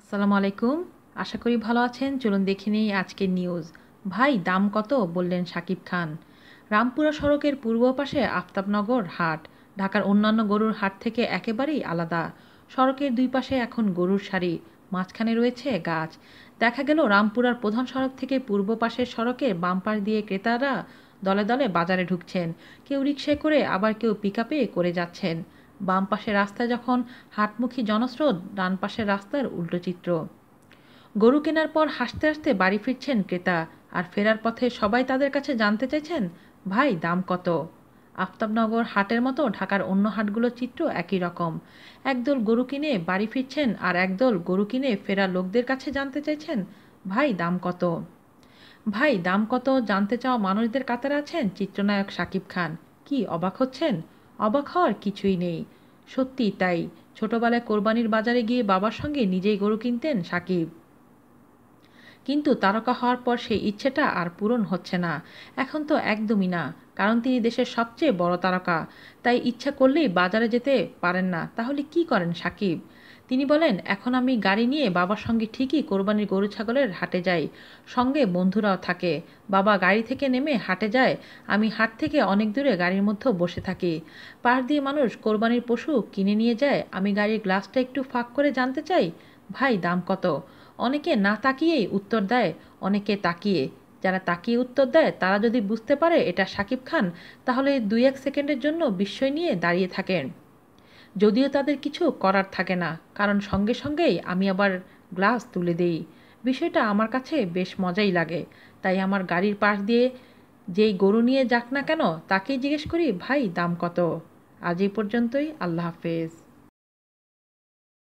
আসসালামু আলাইকুম আশা করি ভালো আছেন চলুন দেখে নেই আজকের নিউজ ভাই দাম কত বললেন সাকিব খান রামপুরা সড়কের পূর্ব পাশে আফতাবনগর হাট ঢাকার অন্যান্য গরুর হাট থেকে একেবারেই আলাদা সড়কের দুই পাশে এখন গরুর সারি মাঝখানে রয়েছে গাছ দেখা গেল রামপুরার প্রধান সড়ক থেকে পূর্ব পাশের সড়কের বাম্পার দিয়ে ক্রেতারা দলে দলে বাজারে ঢুকছেন কেউ রিক্সায় করে আবার কেউ পিক করে যাচ্ছেন বাম পাশের রাস্তায় যখন হাটমুখী জনস্রোত ডান পাশের রাস্তার উল্টো চিত্র গরু কেনার পর হাসতে হাসতে বাড়ি ফিরছেন ক্রেতা আর ফেরার পথে সবাই তাদের কাছে জানতে চাইছেন ভাই দাম কত আফতাবনগর হাটের মতো ঢাকার অন্য হাটগুলোর চিত্র একই রকম একদল গরু কিনে বাড়ি ফিরছেন আর একদল গরু কিনে ফেরা লোকদের কাছে জানতে চাইছেন ভাই দাম কত ভাই দাম কত জানতে চাওয়া মানুষদের কাতারে আছেন চিত্রনায়ক সাকিব খান কি অবাক হচ্ছেন অবাক হওয়ার কিছুই নেই সত্যি তাই ছোটবেলায় কোরবানির বাজারে গিয়ে বাবার সঙ্গে নিজেই গরু কিনতেন সাকিব কিন্তু তারকা হওয়ার পর সেই ইচ্ছেটা আর পূরণ হচ্ছে না এখন তো একদমই না কারণ তিনি দেশের সবচেয়ে বড় তারকা তাই ইচ্ছা করলেই বাজারে যেতে পারেন না তাহলে কি করেন সাকিব তিনি বলেন এখন আমি গাড়ি নিয়ে বাবার সঙ্গে ঠিকই কোরবানির গরু ছাগলের হাটে যাই সঙ্গে বন্ধুরাও থাকে বাবা গাড়ি থেকে নেমে হাটে যায় আমি হাট থেকে অনেক দূরে গাড়ির মধ্যে বসে থাকি পাশ দিয়ে মানুষ কোরবানির পশু কিনে নিয়ে যায় আমি গাড়ির গ্লাসটা একটু ফাঁক করে জানতে চাই ভাই দাম কত অনেকে না তাকিয়েই উত্তর দেয় অনেকে তাকিয়ে যারা তাকিয়ে উত্তর দেয় তারা যদি বুঝতে পারে এটা সাকিব খান তাহলে দুই এক সেকেন্ডের জন্য বিস্ময় নিয়ে দাঁড়িয়ে থাকেন যদিও তাদের কিছু করার থাকে না কারণ সঙ্গে সঙ্গেই আমি আবার গ্লাস তুলে দেই বিষয়টা আমার কাছে বেশ মজাই লাগে তাই আমার গাড়ির পাশ দিয়ে যেই গরু নিয়ে যাক না কেন তাকেই জিজ্ঞেস করি ভাই দাম কত আজ এই পর্যন্তই আল্লাহ হাফেজ